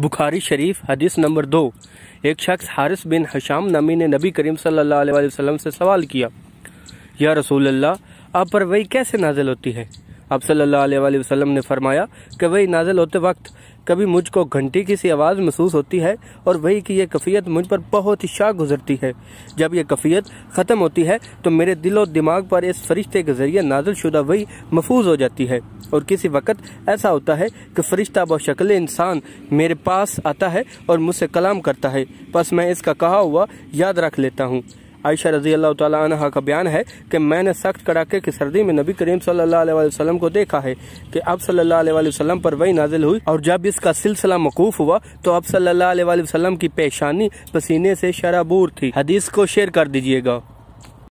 बुखारी शरीफ हदीस नंबर दो एक शख्स हारिस बिन हशाम नमी ने नबी करीम सल्लल्लाहु अलैहि वसल्लम से सवाल किया या रसूल अल्लाह आप पर वही कैसे नाजिल होती है आप सल्ला वसलम ने फरमाया कि वही नाजल होते वक्त कभी मुझको घंटी की सी आवाज़ महसूस होती है और वही की यह कफ़ीत मुझ पर बहुत ही शाख गुजरती है जब यह कफ़ीत ख़त्म होती है तो मेरे दिल और दिमाग पर इस फरिश्ते के ज़रिए नाजल शुदा वही महफूज हो जाती है और किसी वक्त ऐसा होता है कि फरिश्ता ब शक्ल इंसान मेरे पास आता है और मुझसे कलाम करता है बस मैं इसका कहा हुआ याद रख लेता हूँ आयशा रजी अल्लाह तह का बयान है कि मैंने सख्त कड़ाके की सर्दी में नबी करीम सल्लाम को देखा है कि अब सल्लाम पर वही नाजिल हुई और जब इसका सिलसिला मकूफ हुआ तो अब सल्लाम की पेशानी पसीने से शराबूर थी हदीस को शेयर कर दीजिएगा